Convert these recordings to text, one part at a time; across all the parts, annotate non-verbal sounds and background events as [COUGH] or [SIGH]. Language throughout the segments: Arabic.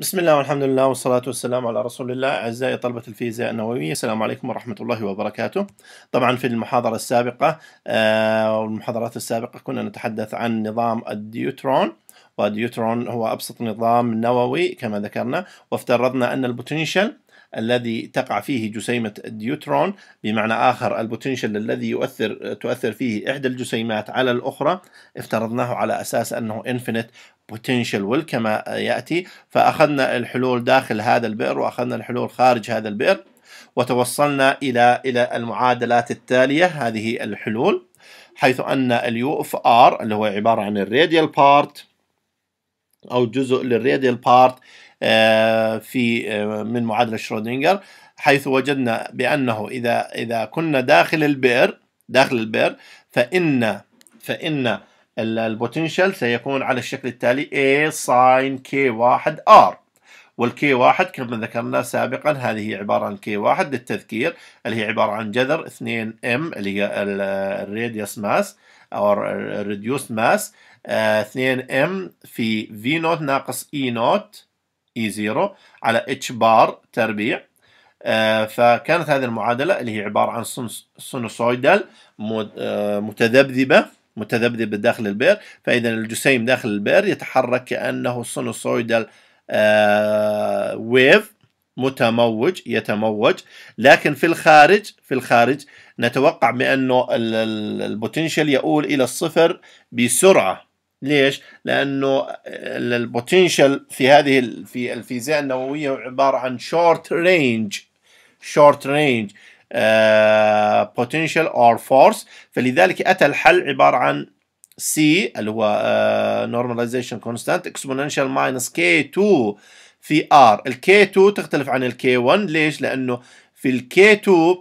بسم الله والحمد لله والصلاة والسلام على رسول الله أعزائي طلبة الفيزياء النووية السلام عليكم ورحمة الله وبركاته طبعا في المحاضرة السابقة آه، والمحاضرات السابقة كنا نتحدث عن نظام الديوترون والديوترون هو أبسط نظام نووي كما ذكرنا وافترضنا أن البوتنشال الذي تقع فيه جسيمة الديوترون بمعنى آخر البوتنشل الذي يؤثر تؤثر فيه إحدى الجسيمات على الأخرى افترضناه على أساس أنه إنفينيت بوتنشل ويل كما يأتي فأخذنا الحلول داخل هذا البئر وأخذنا الحلول خارج هذا البئر وتوصلنا إلى إلى المعادلات التالية هذه الحلول حيث أن اليو اوف ار اللي هو عبارة عن الراديال بارت أو جزء للراديال بارت آه، في آه، من معادله شرودنجر حيث وجدنا بانه اذا اذا كنا داخل البئر داخل البئر فان فان البوتنشال سيكون على الشكل التالي A sin K1R والكي واحد كما ذكرنا سابقا هذه هي عبارة عن كي واحد للتذكير اللي هي عبارة عن جذر 2 ام اللي هي الريديوس ماس او الريديوس ماس 2 ام في في نوت ناقص اي e نوت اي 0 على اتش بار تربيع آه، فكانت هذه المعادله اللي هي عباره عن سينوسويدال آه، متذبذبه متذبذبه داخل البئر فاذا الجسيم داخل البئر يتحرك كانه سينوسويدال ويف آه، متموج يتموج لكن في الخارج في الخارج نتوقع بانه البوتنشال يؤول الى الصفر بسرعه ليش؟ لانه البوتنشال في هذه في الفيزياء النوويه عباره عن شورت رينج شورت رينج بوتنشال اور فورس فلذلك اتى الحل عباره عن سي اللي هو نورماليزيشن كونستانت اكسبوننشال ماينس كي 2 في ار الكي 2 تختلف عن الكي 1 ليش؟ لانه في الكي 2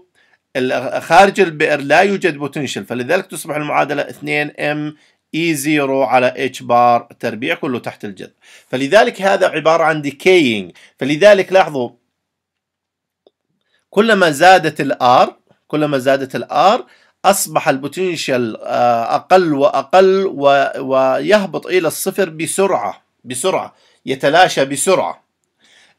خارج البئر لا يوجد بوتنشل فلذلك تصبح المعادله 2 ام اي e زيرو على اتش بار تربيع كله تحت الجذر فلذلك هذا عبارة عن ديكيينج فلذلك لاحظوا كلما زادت الار كلما زادت الار أصبح البوتنشال آه، أقل وأقل ويهبط إلى الصفر بسرعة بسرعة يتلاشى بسرعة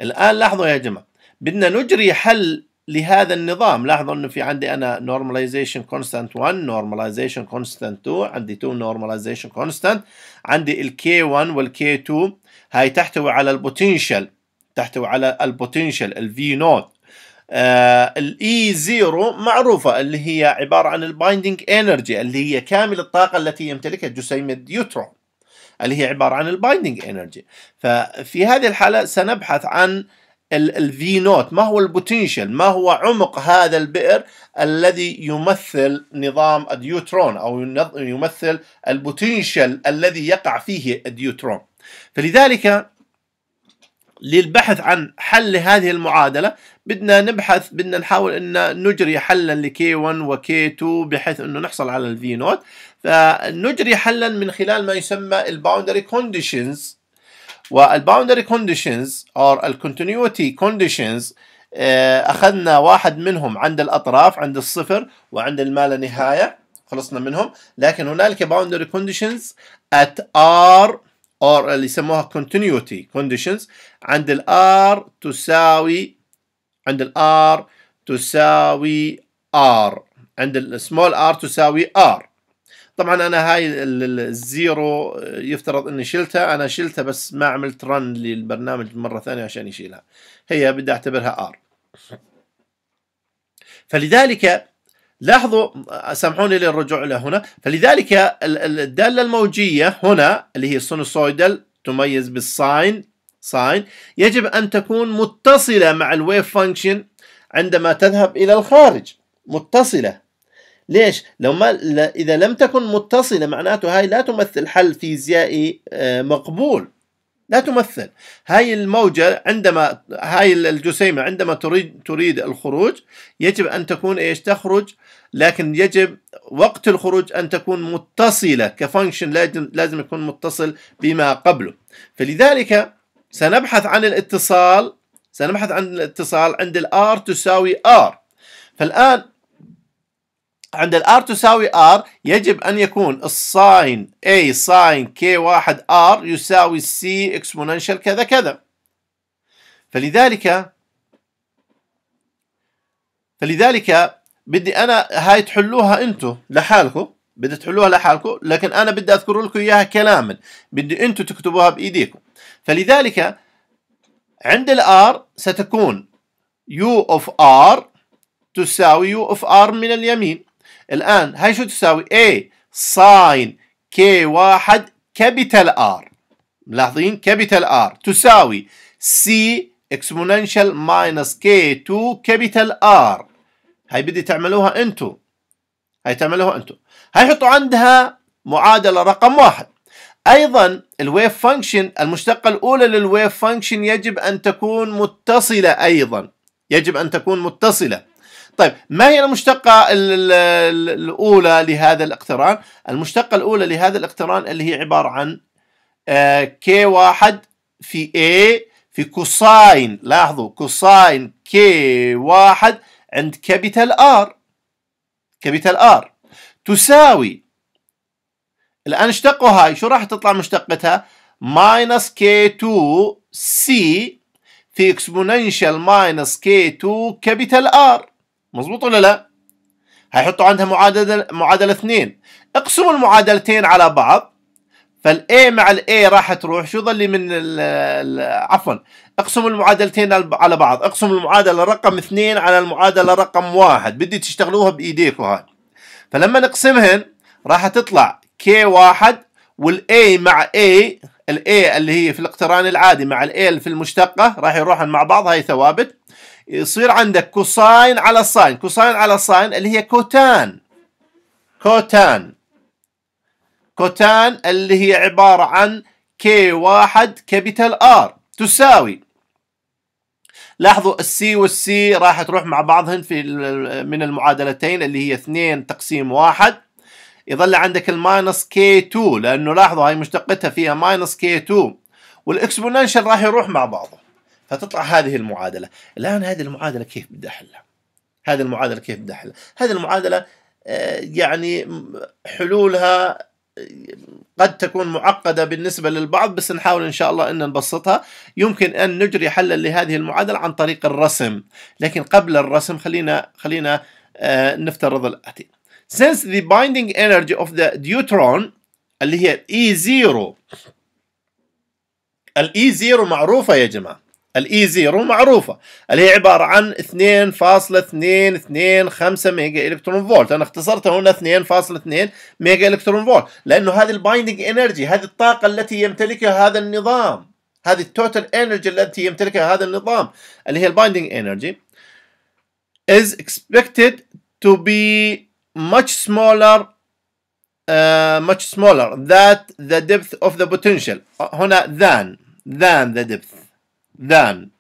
الآن لاحظوا يا جماعة بدنا نجري حل لهذا النظام لاحظوا انه في عندي انا normalization constant 1 normalization constant 2 عندي 2 normalization constant عندي ال K1 وال K2 هاي تحتوي على البوتنشال تحتوي على البوتنشال ال V نوت آه، e0 معروفة اللي هي عبارة عن البايندينج انرجي اللي هي كامل الطاقة التي يمتلكها جسيم الديوترون اللي هي عبارة عن البايندينج انرجي ففي هذه الحالة سنبحث عن الفي نوت ما هو البوتنشل ما هو عمق هذا البئر الذي يمثل نظام الديوترون أو يمثل البوتنشل الذي يقع فيه الديوترون فلذلك للبحث عن حل هذه المعادلة بدنا نبحث بدنا نحاول أن نجري حلا ل K1 و K2 بحيث أنه نحصل على ال V نوت فنجري حلا من خلال ما يسمى الباوندري كونديشنز والباوندري كونديشنز اور الكونتينيوتي كونديشنز اخذنا واحد منهم عند الاطراف عند الصفر وعند الما لا نهايه خلصنا منهم لكن هنالك باوندري كونديشنز ات ار اور اللي يسموها كونتينيوتي كونديشنز عند الار تساوي عند الار تساوي ار عند السمول ار تساوي ار طبعا انا هاي الزيرو يفترض اني شلتها انا شلتها بس ما عملت رن للبرنامج مره ثانيه عشان يشيلها هي بدي اعتبرها ار فلذلك لاحظوا سامحوني للرجوع الى هنا فلذلك الداله الموجيه هنا اللي هي السينوسويدال تميز بالساين ساين يجب ان تكون متصله مع الويف فانكشن عندما تذهب الى الخارج متصله ليش؟ لو ما إذا لم تكن متصلة معناته هاي لا تمثل حل فيزيائي آه، مقبول لا تمثل هاي الموجة عندما هاي الجسيمة عندما تريد تريد الخروج يجب أن تكون إيش تخرج لكن يجب وقت الخروج أن تكون متصلة كفانكشن لازم لازم يكون متصل بما قبله فلذلك سنبحث عن الاتصال سنبحث عن الاتصال عند الار تساوي ار فالآن عند ال R تساوي R يجب ان يكون الساين A ساين K واحد R يساوي C exponential كذا كذا فلذلك فلذلك بدي انا هاي تحلوها أنتو لحالكم بدي تحلوها لحالكم لكن انا بدي اذكر لكم اياها كلاما بدي أنتو تكتبوها بايديكم فلذلك عند ال R ستكون U of R تساوي U of R من اليمين الآن هاي شو تساوي A ساين k واحد كابيتال R ملاحظين كابيتال R تساوي C exponential ماينس k 2 كابيتال R هاي بدي تعملوها انتو هاي تعملوها انتو هاي حطوا عندها معادلة رقم واحد ايضا الويف فانكشن المشتقة الاولى للويف فانكشن يجب ان تكون متصلة ايضا يجب ان تكون متصلة طيب ما هي المشتقة الأولى لهذا الاقتران المشتقة الأولى لهذا الاقتران اللي هي عبارة عن كي آه، واحد في A في كوساين لاحظوا كوساين كي واحد عند كابيتال R كابيتال R تساوي الآن اشتقوا هاي شو راح تطلع مشتقتها ماينس كي 2 سي في اكسبوننشال ماينس كي 2 كابيتال R مظبوط ولا لا هيحطوا عندها معادلة معادلة اثنين اقسموا المعادلتين على بعض فالاي مع الاي راح تروح شو من الـ الـ عفوا اقسموا المعادلتين على بعض اقسموا المعادله رقم اثنين على المعادله رقم واحد بدي تشتغلوها بايديكم هاي فلما نقسمهن راح تطلع كي واحد والاي مع اي الاي اللي هي في الاقتران العادي مع الاي في المشتقه راح يروحن مع بعض هاي ثوابت يصير عندك كوساين على ساين كوساين على ساين اللي هي كوتان كوتان كوتان اللي هي عبارة عن كي واحد كابيتال ار تساوي لاحظوا السي والسي راح تروح مع بعضهن في من المعادلتين اللي هي اثنين تقسيم واحد يظل عندك الماينس كي 2 لانه لاحظوا هاي مشتقتها فيها ماينس كي 2 والاكسبوننشال راح يروح مع بعضه فتطلع هذه المعادله الان هذه المعادله كيف بدي احلها هذه المعادله كيف بدي احلها هذه المعادله آه، يعني حلولها آه، قد تكون معقدة بالنسبة للبعض بس نحاول إن شاء الله أن نبسطها يمكن أن نجري حلا لهذه المعادلة عن طريق الرسم لكن قبل الرسم خلينا خلينا آه، نفترض الآتي since the binding energy of the deuteron اللي هي E0 E0 معروفة يا جماعة الاي زيرو معروفه اللي هي عباره عن 2.225 ميجا الكترون فولت انا اختصرتها هنا 2.2 ميجا الكترون فولت لانه هذه البايندنج انرجي هذه الطاقه التي يمتلكها هذا النظام هذه التوتال انرجي التي يمتلكها هذا النظام اللي هي البايندنج انرجي is expected to be much smaller uh, much smaller that the depth of the potential هنا than than the depth دان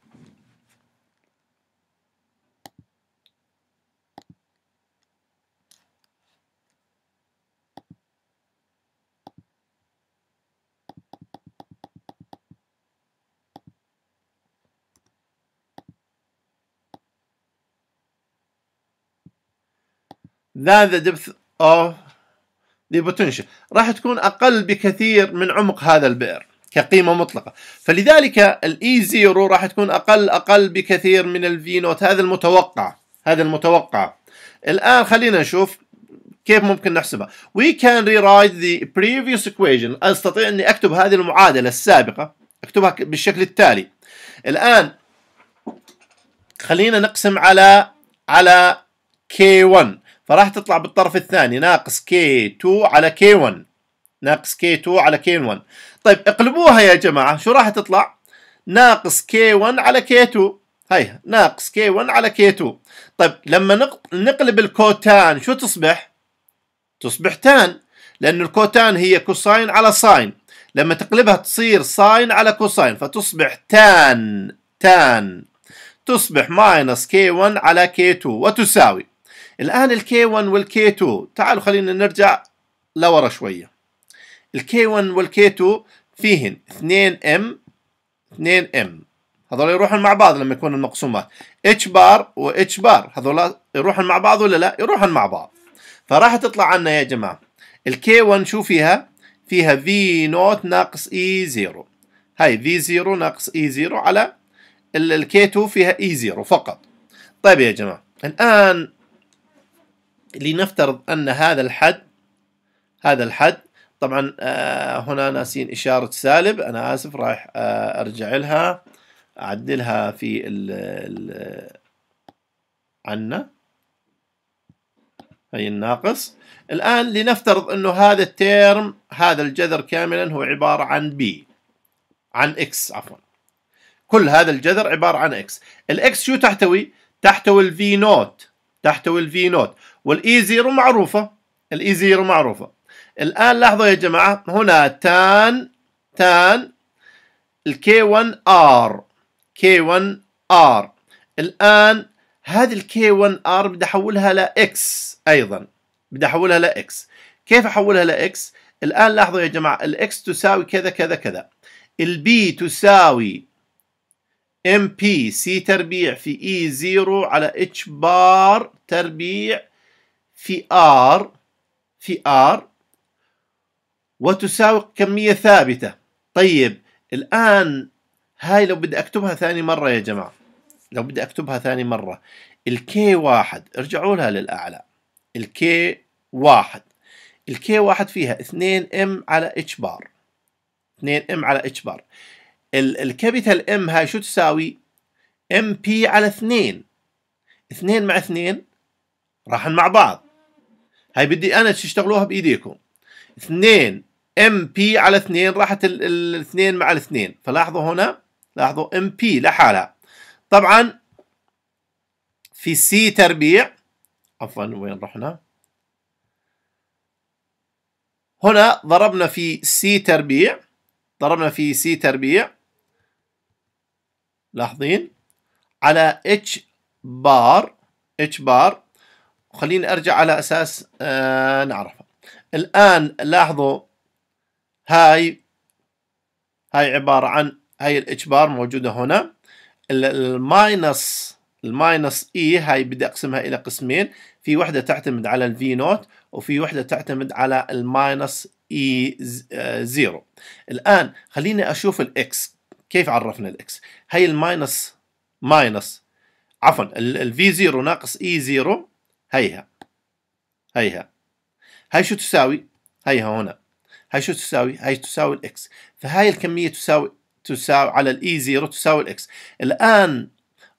than the depth of the potential راح تكون أقل بكثير من عمق هذا البئر كقيمة مطلقة فلذلك الاي زيرو e راح تكون اقل اقل بكثير من الفي نوت هذا المتوقع هذا المتوقع الان خلينا نشوف كيف ممكن نحسبها we can rewrite the previous equation استطيع اني اكتب هذه المعادلة السابقة اكتبها بالشكل التالي الان خلينا نقسم على على K1 فراح تطلع بالطرف الثاني ناقص K2 على K1 ناقص K2 على K1 طيب اقلبوها يا جماعة شو راح تطلع ناقص K1 على K2 هيها ناقص K1 على K2 طيب لما نقلب الكوتان شو تصبح تصبح تان لأن الكوتان هي كوساين على ساين لما تقلبها تصير ساين على كوساين فتصبح تان تان تصبح ماينس K1 على K2 وتساوي الآن الكي 1 والكي 2 تعالوا خلينا نرجع لورا شوية الكي 1 والكي 2 فيهن 2 ام 2 ام هذول يروحون مع بعض لما يكون المقسومات اتش بار واتش بار هذول يروحون مع بعض ولا لا يروحون مع بعض فراح تطلع عنا يا جماعه الكي 1 شو فيها فيها في نوت ناقص اي e 0 هاي في 0 ناقص اي e 0 على الكي 2 فيها اي e 0 فقط طيب يا جماعه الان لنفترض ان هذا الحد هذا الحد طبعا آه، هنا ناسين إشارة سالب أنا آسف رايح آه، أرجع لها أعدلها في ال عنا هي الناقص الآن لنفترض أنه هذا التيرم هذا الجذر كاملا هو عبارة عن بي عن إكس عفوا كل هذا الجذر عبارة عن إكس الإكس شو تحتوي؟ تحتوي الفي نوت تحتوي الفي نوت والإي زيرو معروفة الإي زيرو e معروفة الآن لاحظوا يا جماعة هنا تان تان الكي 1 ار كي 1 ار الآن هذه الكي 1 ار بدي أحولها لإكس أيضا بدي أحولها لإكس كيف أحولها لإكس؟ الآن لاحظوا يا جماعة الإكس تساوي كذا كذا كذا البي تساوي ام بي سي تربيع في اي e زيرو على اتش بار تربيع في ار في ار وتساوي كمية ثابتة طيب الآن هاي لو بدي أكتبها ثاني مرة يا جماعة لو بدي أكتبها ثاني مرة الكي واحد ارجعوا لها للأعلى الكي واحد الكي واحد فيها 2 ام على اتش بار 2 ام على اتش بار الكابيتال ام هاي شو تساوي ام بي على 2 2 مع 2 راحن مع بعض هاي بدي انا تشتغلوها بايديكم 2 ام بي على 2 راحت الاثنين مع الاثنين فلاحظوا هنا لاحظوا ام بي لحالها طبعا في سي تربيع عفوا وين رحنا هنا ضربنا في سي تربيع ضربنا في سي تربيع لاحظين على اتش بار اتش بار خليني ارجع على اساس آه نعرفها الان لاحظوا هاي هاي عبارة عن هاي الإجبار موجودة هنا الماينس الماينس اي e هاي بدي اقسمها الى قسمين في وحده تعتمد على الفي نوت وفي وحده تعتمد على الماينس e اي آه، زيرو الان خليني اشوف الاكس كيف عرفنا الاكس هاي الماينس ماينس عفوا الفي زيرو ناقص اي e زيرو هيها هيها هاي شو تساوي هيها هنا هاي شو تساوي هاي تساوي الاكس فهاي الكميه تساوي تساوي على الاي زيرو e تساوي الاكس الان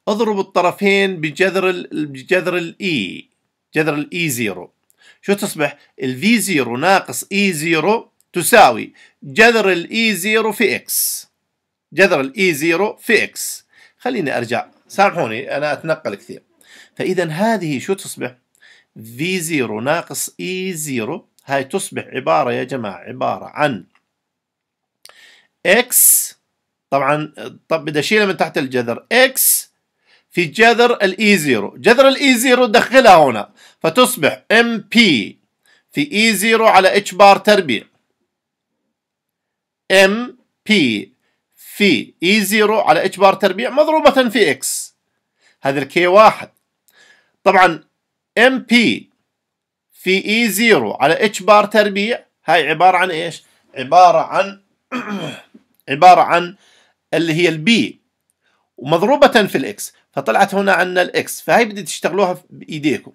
اضرب الطرفين بجذر الـ بجذر الاي e. جذر الاي زيرو e شو تصبح الفي زيرو ناقص اي زيرو تساوي جذر الاي زيرو في اكس جذر الاي زيرو في اكس خليني ارجع سامحوني انا اتنقل كثير فاذا هذه شو تصبح في زيرو ناقص اي زيرو هاي تصبح عبارة يا جماعة عبارة عن x طبعا طب بدي اشيلها من تحت الجذر x في جذر ال e0 جذر ال e0 دخلها هنا فتصبح mp في e0 على h بار تربيع mp في e0 على h بار تربيع مضروبة في x هذا ال k1 طبعا mp في اي e زيرو على اتش بار تربيع هاي عبارة عن ايش عبارة عن [CLEARS THROAT] عبارة عن اللي هي البي ومضروبة في الاكس فطلعت هنا عندنا الاكس فهي بدي تشتغلوها بايديكم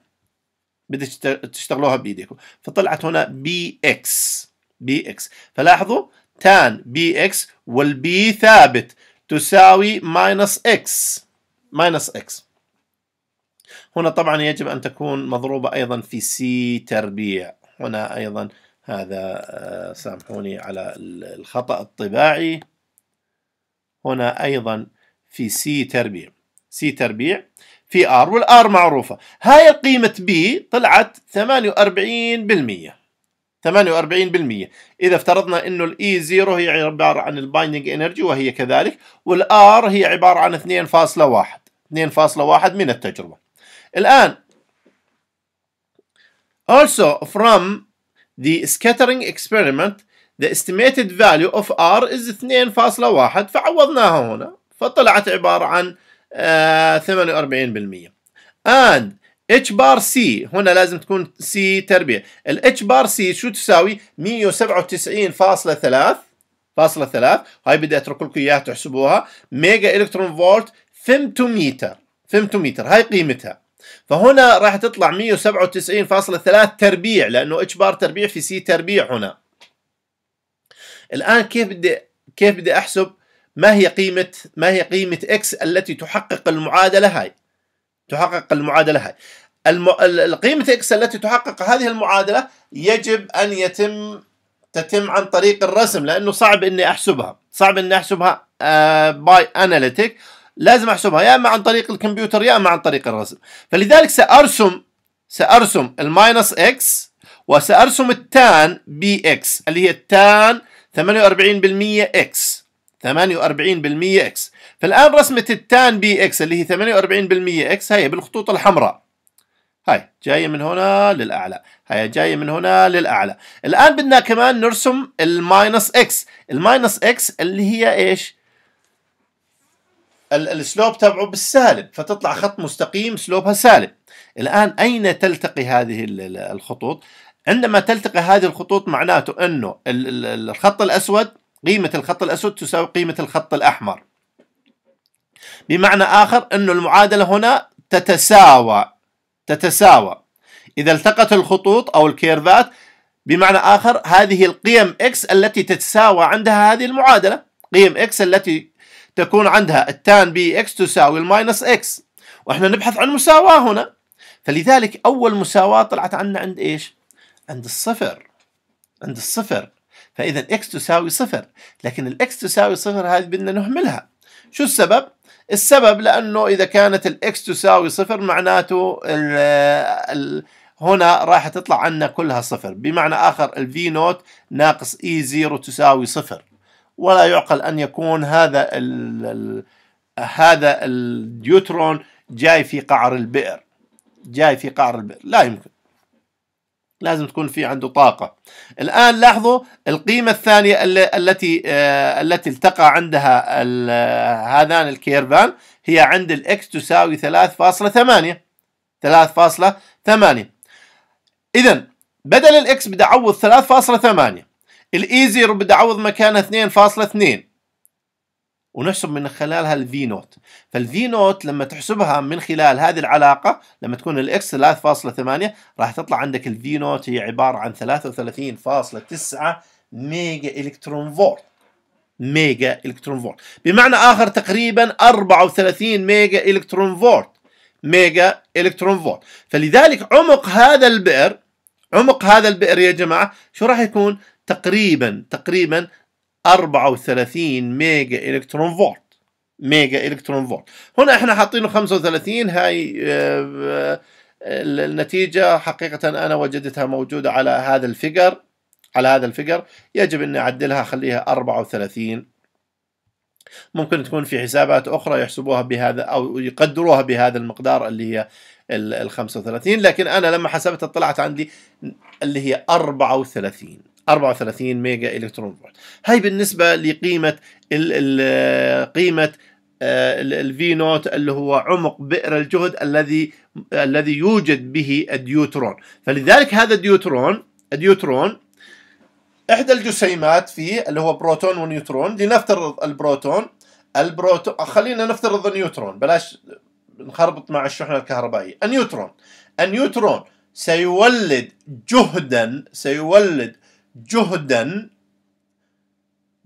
بدي تشتغلوها بايديكم فطلعت هنا بي اكس بي اكس فلاحظوا تان بي اكس والبي ثابت تساوي ماينس اكس ماينس اكس هنا طبعا يجب أن تكون مضروبة أيضا في سي تربيع هنا أيضا هذا آه، سامحوني على الخطأ الطباعي هنا أيضا في سي تربيع سي تربيع في ار والار معروفه هاي قيمه بي طلعت 48% 48% اذا افترضنا انه الاي e 0 هي عباره عن البايندنج انرجي وهي كذلك والار هي عباره عن 2.1 2.1 من التجربه الآن also from the scattering experiment the estimated value of R is 2.1 فعوضناها هنا فطلعت عبارة عن uh, آه، 48% and اتش بار سي هنا لازم تكون سي تربيع الاتش بار سي شو تساوي 197.3 فاصلة ثلاث هاي بدي اترك لكم اياها تحسبوها ميجا الكترون فولت فيمتوميتر فيمتوميتر هاي قيمتها فهنا راح تطلع 197.3 تربيع لانه اتش بار تربيع في سي تربيع هنا الان كيف بدي كيف بدي احسب ما هي قيمه ما هي قيمه اكس التي تحقق المعادله هاي تحقق المعادله هاي الم... القيمة اكس التي تحقق هذه المعادلة يجب أن يتم تتم عن طريق الرسم لأنه صعب إني أحسبها صعب إني أحسبها باي آه، أناليتيك لازم احسبها يا اما عن طريق الكمبيوتر يا اما عن طريق الرسم فلذلك سارسم سارسم الماينس اكس وسارسم التان بي اكس اللي هي التان 48% اكس 48% اكس فالان رسمه التان بي اكس اللي هي 48% اكس هي بالخطوط الحمراء هاي جايه من هنا للاعلى هاي جايه من هنا للاعلى الان بدنا كمان نرسم الماينس اكس الماينس اكس اللي هي ايش السلوب تبعه بالسالب فتطلع خط مستقيم سلوبها سالب الآن أين تلتقي هذه الخطوط عندما تلتقي هذه الخطوط معناته أنه الخط الأسود قيمة الخط الأسود تساوي قيمة الخط الأحمر بمعنى آخر أنه المعادلة هنا تتساوى تتساوى إذا التقت الخطوط أو الكيرفات بمعنى آخر هذه القيم X التي تتساوى عندها هذه المعادلة قيم X التي تكون عندها التان بي اكس تساوي الماينس اكس واحنا نبحث عن مساواة هنا فلذلك اول مساواة طلعت عنا عند ايش؟ عند الصفر عند الصفر فاذا اكس تساوي صفر لكن الاكس تساوي صفر هذه بدنا نهملها شو السبب؟ السبب لانه اذا كانت الاكس تساوي صفر معناته الـ الـ هنا راح تطلع عنا كلها صفر بمعنى اخر الفي نوت ناقص اي e زيرو تساوي صفر ولا يعقل أن يكون هذا الـ الـ هذا الديوترون جاي في قعر البئر جاي في قعر البئر لا يمكن لازم تكون في عنده طاقة الآن لاحظوا القيمة الثانية التي آه، التي التقى عندها هذان الكيرفان هي عند الإكس تساوي 3.8 3.8 إذا بدل الإكس بدي أعوض 3.8 الايزير بدي اعوض مكانها 2.2 ونحسب من خلالها الفي نوت فالفي نوت لما تحسبها من خلال هذه العلاقة لما تكون الاكس 3.8 راح تطلع عندك الفي نوت هي عبارة عن 33.9 ميجا الكترون فولت ميجا الكترون فولت بمعنى اخر تقريبا 34 ميجا الكترون فولت ميجا الكترون فولت فلذلك عمق هذا البئر عمق هذا البئر يا جماعه شو راح يكون تقريبا تقريبا 34 ميجا الكترون فولت ميجا الكترون فولت هنا احنا حاطينه 35 هاي آه، آه، النتيجة حقيقة أنا وجدتها موجودة على هذا الفيجر على هذا الفيجر يجب أن أعدلها أخليها 34 ممكن تكون في حسابات أخرى يحسبوها بهذا أو يقدروها بهذا المقدار اللي هي ال 35 لكن أنا لما حسبتها طلعت عندي اللي هي 34 34 ميجا الكترون فولت هاي بالنسبه لقيمه الـ الـ قيمه آه، الفي نوت اللي هو عمق بئر الجهد الذي الذي يوجد به الديوترون فلذلك هذا الديوترون الديوترون احدى الجسيمات فيه اللي هو بروتون ونيوترون لنفترض البروتون البروتون خلينا نفترض النيوترون بلاش نخربط مع الشحنه الكهربائيه النيوترون النيوترون سيولد جهدا سيولد جهدا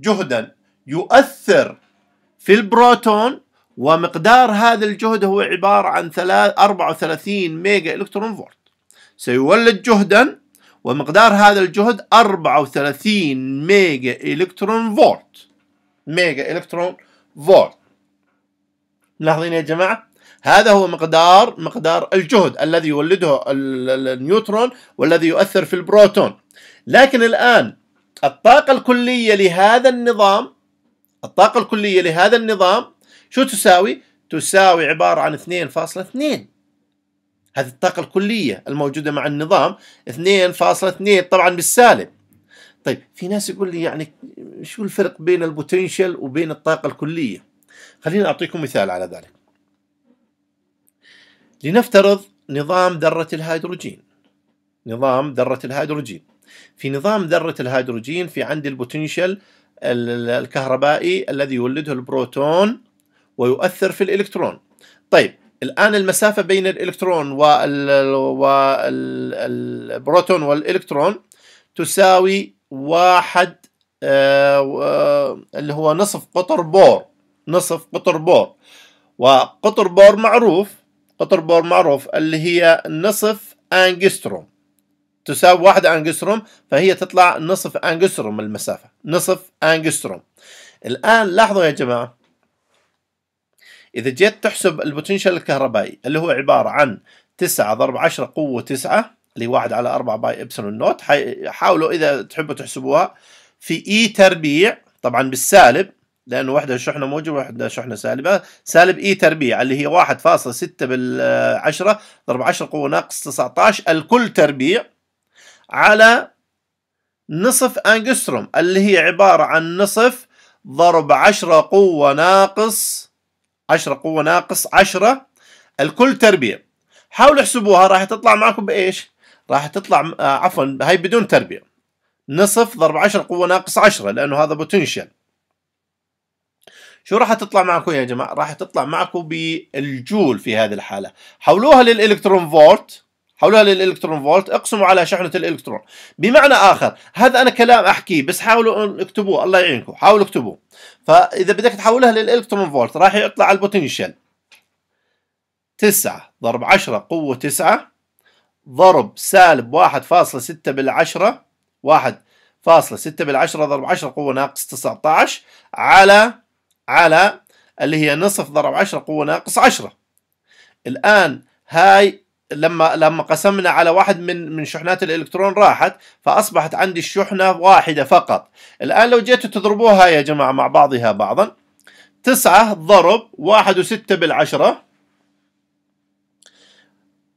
جهدا يؤثر في البروتون ومقدار هذا الجهد هو عبارة عن 34 ميجا إلكترون فولت سيولد جهدا ومقدار هذا الجهد 34 ميجا إلكترون فولت ميجا إلكترون فولت ملاحظين يا جماعة هذا هو مقدار مقدار الجهد الذي يولده النيوترون والذي يؤثر في البروتون لكن الآن الطاقة الكلية لهذا النظام الطاقة الكلية لهذا النظام شو تساوي؟ تساوي عبارة عن 2.2 هذه الطاقة الكلية الموجودة مع النظام 2.2 طبعا بالسالب طيب في ناس يقول لي يعني شو الفرق بين البوتنشال وبين الطاقة الكلية خليني أعطيكم مثال على ذلك لنفترض نظام ذرة الهيدروجين نظام ذرة الهيدروجين في نظام ذرة الهيدروجين في عندي البوتنشال الكهربائي الذي يولده البروتون ويؤثر في الإلكترون طيب الآن المسافة بين الإلكترون والبروتون والإلكترون تساوي واحد آه، اللي هو نصف قطر بور نصف قطر بور وقطر بور معروف قطر بور معروف اللي هي نصف أنجستروم تساوي واحد أنجستروم فهي تطلع نصف أنجستروم المسافة نصف أنجستروم الآن لاحظوا يا جماعة إذا جيت تحسب البوتنشال الكهربائي اللي هو عبارة عن 9 ضرب 10 قوة 9 اللي 1 على 4 باي إبسلون نوت حاولوا إذا تحبوا تحسبوها في إي e تربيع طبعا بالسالب لأنه وحده شحنة موجبة وحده شحنة سالبة سالب إي e تربيع اللي هي 1.6 10 ضرب 10 قوة ناقص 19 الكل تربيع على نصف أنجستروم اللي هي عبارة عن نصف ضرب عشرة قوة ناقص عشرة قوة ناقص عشرة الكل تربيع حاولوا احسبوها راح تطلع معكم بإيش راح تطلع آه، عفوا هاي بدون تربيع نصف ضرب عشرة قوة ناقص عشرة لأنه هذا بوتنشال شو راح تطلع معكم يا جماعة راح تطلع معكم بالجول في هذه الحالة حولوها للإلكترون فولت حولها للالكترون فولت اقسموا على شحنه الالكترون بمعنى اخر هذا انا كلام احكيه بس حاولوا ان اكتبوه الله يعينكم حاولوا اكتبوه فاذا بدك تحولها للالكترون فولت راح يطلع على البوتنشال 9 ضرب 10 قوه 9 ضرب سالب 1.6 بالعشرة 1.6 بالعشرة ضرب 10 قوة ناقص 19 على على اللي هي نصف ضرب 10 قوة ناقص 10 الآن هاي لما لما قسمنا على واحد من من شحنات الالكترون راحت فاصبحت عندي الشحنه واحده فقط الان لو جيتوا تضربوها يا جماعه مع بعضها بعضا تسعة ضرب واحد وستة بالعشرة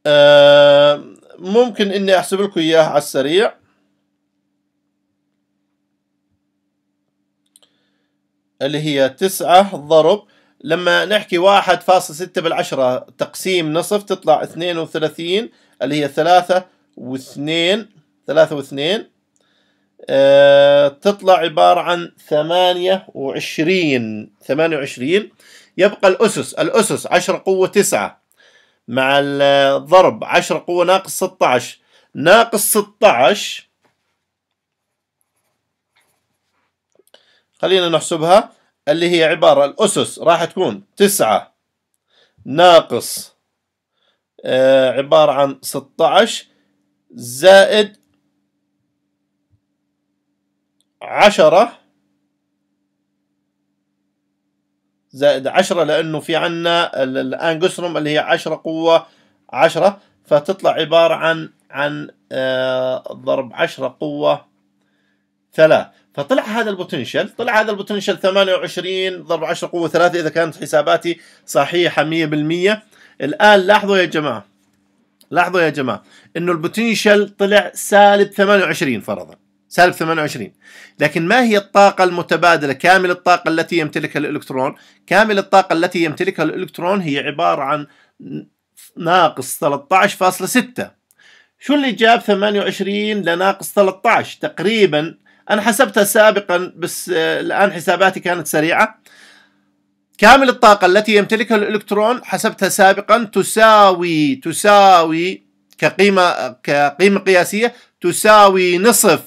أه ممكن اني احسب لكم اياها على السريع اللي هي تسعة ضرب لما نحكي واحد فاصل ستة بالعشرة تقسيم نصف تطلع اثنين وثلاثين اللي هي ثلاثة واثنين ثلاثة واثنين آه، تطلع عبارة عن ثمانية وعشرين ثمانية وعشرين يبقى الأسس الأسس عشرة قوة تسعة مع الضرب عشرة قوة ناقص ستة عشر ناقص ستة عشر خلينا نحسبها اللي هي عبارة الأسس راح تكون تسعة ناقص آه، عبارة عن 16 زائد عشرة زائد عشرة لأنه في عنا الأنجستروم اللي هي عشرة قوة عشرة فتطلع عبارة عن عن آه، ضرب عشرة قوة ثلاث فطلع هذا البوتنشل طلع هذا البوتنشل 28 ضرب 10 قوه 3 اذا كانت حساباتي صحيحه 100% الان لاحظوا يا جماعه لاحظوا يا جماعه انه البوتنشل طلع سالب 28 فرضا سالب 28 لكن ما هي الطاقة المتبادلة كامل الطاقة التي يمتلكها الإلكترون كامل الطاقة التي يمتلكها الإلكترون هي عبارة عن ناقص 13.6 شو اللي جاب 28 لناقص 13 تقريبا أنا حسبتها سابقا بس آه، الآن حساباتي كانت سريعة كامل الطاقة التي يمتلكها الإلكترون حسبتها سابقا تساوي تساوي كقيمة كقيمة قياسية تساوي نصف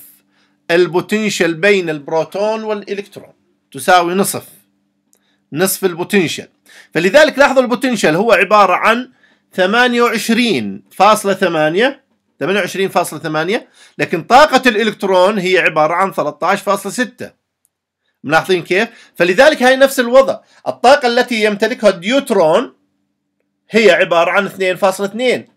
البوتنشل بين البروتون والإلكترون تساوي نصف نصف البوتنشل فلذلك لاحظوا البوتنشل هو عبارة عن 28.8 28.8 لكن طاقة الإلكترون هي عبارة عن 13.6 ملاحظين كيف؟ فلذلك هاي نفس الوضع الطاقة التي يمتلكها الديوترون هي عبارة عن 2.2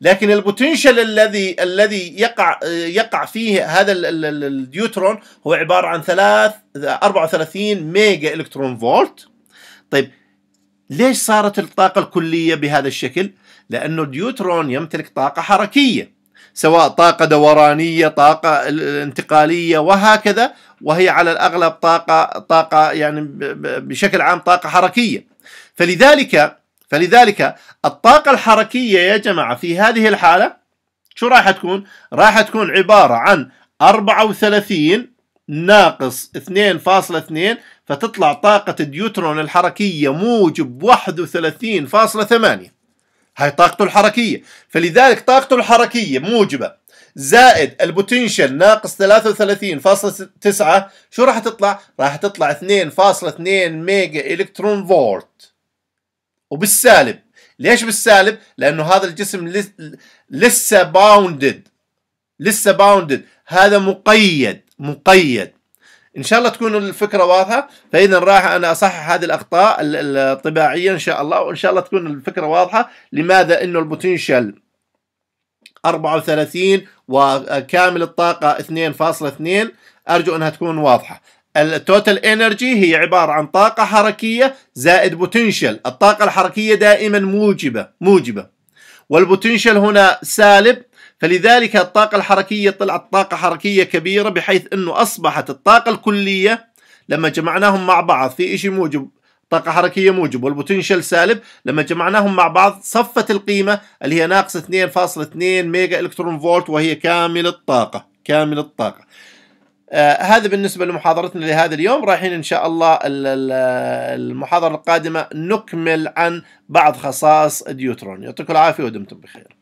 لكن البوتنشل الذي الذي يقع يقع فيه هذا الديوترون هو عباره عن ثلاث 34 ميجا الكترون فولت طيب ليش صارت الطاقه الكليه بهذا الشكل لانه الديوترون يمتلك طاقه حركيه سواء طاقة دورانية طاقة انتقالية وهكذا وهي على الأغلب طاقة طاقة يعني بشكل عام طاقة حركية فلذلك فلذلك الطاقة الحركية يا جماعة في هذه الحالة شو راح تكون؟ راح تكون عبارة عن 34 ناقص 2.2 فتطلع طاقة الديوترون الحركية موجب 31.8 هاي طاقته الحركية فلذلك طاقته الحركية موجبة زائد البوتنشل ناقص 33.9 شو راح تطلع؟ راح تطلع 2.2 ميجا الكترون فولت وبالسالب ليش بالسالب؟ لأنه هذا الجسم لسه باوندد لسه باوندد هذا مقيد مقيد ان شاء الله تكون الفكره واضحه فاذا راح انا اصحح هذه الاخطاء الطباعيه ان شاء الله وان شاء الله تكون الفكره واضحه لماذا انه البوتنشال 34 وكامل الطاقه 2.2 ارجو انها تكون واضحه التوتال انرجي هي عباره عن طاقه حركيه زائد بوتنشال الطاقه الحركيه دائما موجبه موجبه والبوتنشال هنا سالب فلذلك الطاقة الحركية طلعت طاقة حركية كبيرة بحيث أنه أصبحت الطاقة الكلية لما جمعناهم مع بعض في إشي موجب طاقة حركية موجب والبوتنشال سالب لما جمعناهم مع بعض صفت القيمة اللي هي ناقص 2.2 ميجا إلكترون فولت وهي كامل الطاقة كامل الطاقة آه هذا بالنسبة لمحاضرتنا لهذا اليوم رايحين إن شاء الله المحاضرة القادمة نكمل عن بعض خصائص الديوترون يعطيكم العافية ودمتم بخير